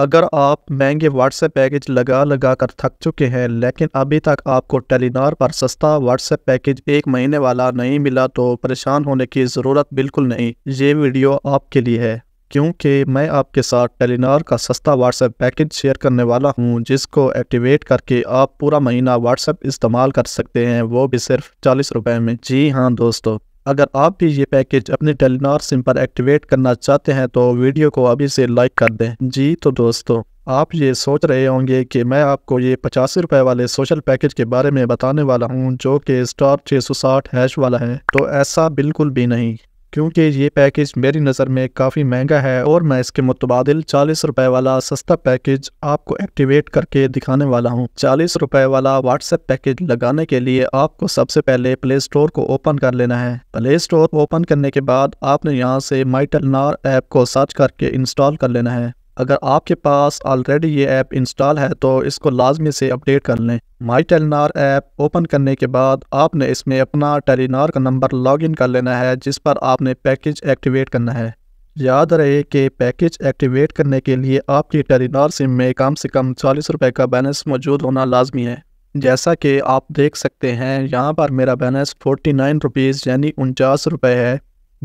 अगर आप महंगे व्हाट्सएप पैकेज लगा लगा कर थक चुके हैं लेकिन अभी तक आपको टेलीनार पर सस्ता व्हाट्सएप पैकेज एक महीने वाला नहीं मिला तो परेशान होने की ज़रूरत बिल्कुल नहीं ये वीडियो आपके लिए है क्योंकि मैं आपके साथ टेलीनार का सस्ता व्हाट्सएप पैकेज शेयर करने वाला हूं जिसको एक्टिवेट करके आप पूरा महीना व्हाट्सएप इस्तेमाल कर सकते हैं वो भी सिर्फ चालीस रुपए में जी हाँ दोस्तों अगर आप भी ये पैकेज अपने टेलीनार सिम पर एक्टिवेट करना चाहते हैं तो वीडियो को अभी से लाइक कर दें जी तो दोस्तों आप ये सोच रहे होंगे कि मैं आपको ये पचासी रुपए वाले सोशल पैकेज के बारे में बताने वाला हूँ जो कि स्टार 660 हैश वाला है तो ऐसा बिल्कुल भी नहीं क्योंकि ये पैकेज मेरी नज़र में काफ़ी महंगा है और मैं इसके मुतबाद चालीस रुपए वाला सस्ता पैकेज आपको एक्टिवेट करके दिखाने वाला हूँ चालीस रुपए वाला व्हाट्सएप पैकेज लगाने के लिए आपको सबसे पहले प्ले स्टोर को ओपन कर लेना है प्ले स्टोर ओपन करने के बाद आपने यहाँ से माइटल नार ऐप को सर्च करके इंस्टॉल कर लेना है अगर आपके पास ऑलरेडी ये ऐप इंस्टॉल है तो इसको लाजमी से अपडेट कर लें माई टेलीनार ऐप ओपन करने के बाद आपने इसमें अपना टेलीनार का नंबर लॉगिन कर लेना है जिस पर आपने पैकेज एक्टिवेट करना है याद रहे कि पैकेज एक्टिवेट करने के लिए आपकी टेलीनार सिम में कम से कम चालीस रुपये का बैलेंस मौजूद होना लाजमी है जैसा कि आप देख सकते हैं यहाँ पर मेरा बैलेंस फोर्टी नाइन रुपीज़ यानी उनचास रुपये है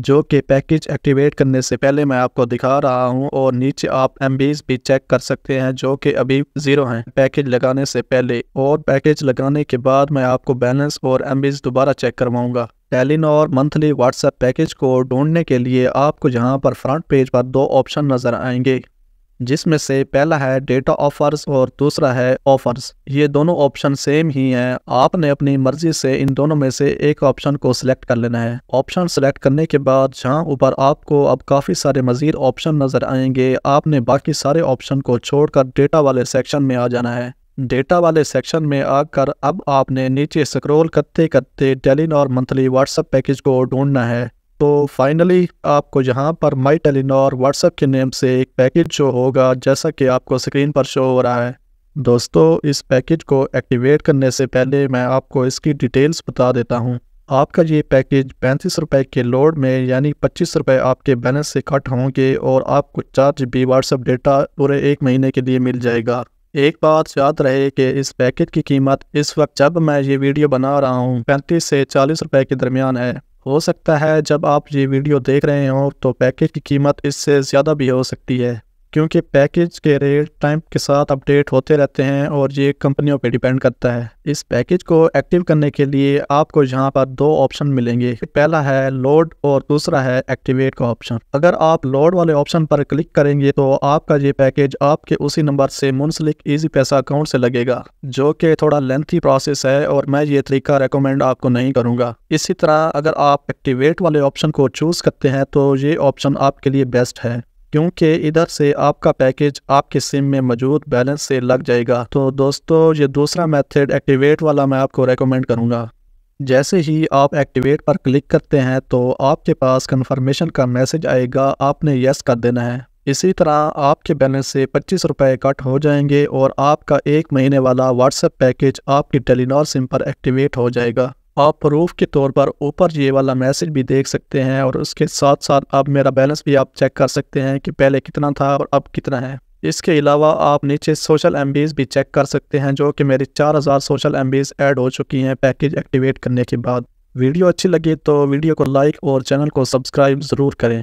जो कि पैकेज एक्टिवेट करने से पहले मैं आपको दिखा रहा हूं और नीचे आप एम भी चेक कर सकते हैं जो कि अभी जीरो हैं पैकेज लगाने से पहले और पैकेज लगाने के बाद मैं आपको बैलेंस और एम दोबारा चेक करवाऊंगा टेलीनॉर मंथली व्हाट्सएप पैकेज को ढूंढने के लिए आपको यहाँ पर फ्रंट पेज पर दो ऑप्शन नज़र आएंगे जिसमें से पहला है डेटा ऑफर्स और दूसरा है ऑफर्स ये दोनों ऑप्शन सेम ही हैं आपने अपनी मर्जी से इन दोनों में से एक ऑप्शन को सिलेक्ट कर लेना है ऑप्शन सेलेक्ट करने के बाद जहाँ ऊपर आपको अब काफ़ी सारे मजीद ऑप्शन नज़र आएंगे आपने बाकी सारे ऑप्शन को छोड़कर डेटा वाले सेक्शन में आ जाना है डेटा वाले सेक्शन में आकर अब आपने नीचे स्क्रोल करते करते डेलिन और मंथली व्हाट्सएप पैकेज को ढूंढना है तो फाइनली आपको यहाँ पर माई टेलीनॉर व्हाट्सएप के नेम से एक पैकेज शो होगा जैसा कि आपको स्क्रीन पर शो हो रहा है दोस्तों इस पैकेज को एक्टिवेट करने से पहले मैं आपको इसकी डिटेल्स बता देता हूँ आपका ये पैकेज पैंतीस रुपए के लोड में यानी पच्चीस रुपए आपके बैलेंस से कट होंगे और आपको चार जी बी व्हाट्सएप डेटा पूरे एक महीने के लिए मिल जाएगा एक बात याद रहे कि इस पैकेट की कीमत इस वक्त जब मैं ये वीडियो बना रहा हूँ पैंतीस से चालीस रुपए के दरमियान है हो सकता है जब आप ये वीडियो देख रहे हो तो पैकेट की कीमत इससे ज़्यादा भी हो सकती है क्योंकि पैकेज के रेट टाइम के साथ अपडेट होते रहते हैं और ये कंपनियों पे डिपेंड करता है इस पैकेज को एक्टिव करने के लिए आपको यहाँ पर दो ऑप्शन मिलेंगे पहला है लोड और दूसरा है एक्टिवेट का ऑप्शन अगर आप लोड वाले ऑप्शन पर क्लिक करेंगे तो आपका ये पैकेज आपके उसी नंबर से मुंसलिक ईजी पैसा अकाउंट से लगेगा जो कि थोड़ा लेंथी प्रोसेस है और मैं ये तरीका रिकमेंड आपको नहीं करूँगा इसी तरह अगर आप एक्टिवेट वाले ऑप्शन को चूज करते हैं तो ये ऑप्शन आपके लिए बेस्ट है क्योंकि इधर से आपका पैकेज आपके सिम में मौजूद बैलेंस से लग जाएगा तो दोस्तों ये दूसरा मेथड एक्टिवेट वाला मैं आपको रेकमेंड करूँगा जैसे ही आप एक्टिवेट पर क्लिक करते हैं तो आपके पास कंफर्मेशन का मैसेज आएगा आपने यस कर देना है इसी तरह आपके बैलेंस से पच्चीस रुपये कट हो जाएंगे और आपका एक महीने वाला व्हाट्सएप पैकेज आपकी टेलीनॉर सिम पर एक्टिवेट हो जाएगा आप प्रूफ के तौर पर ऊपर ये वाला मैसेज भी देख सकते हैं और उसके साथ साथ अब मेरा बैलेंस भी आप चेक कर सकते हैं कि पहले कितना था और अब कितना है इसके अलावा आप नीचे सोशल एम भी चेक कर सकते हैं जो कि मेरी 4000 सोशल एम ऐड हो चुकी हैं पैकेज एक्टिवेट करने के बाद वीडियो अच्छी लगी तो वीडियो को लाइक और चैनल को सब्सक्राइब ज़रूर करें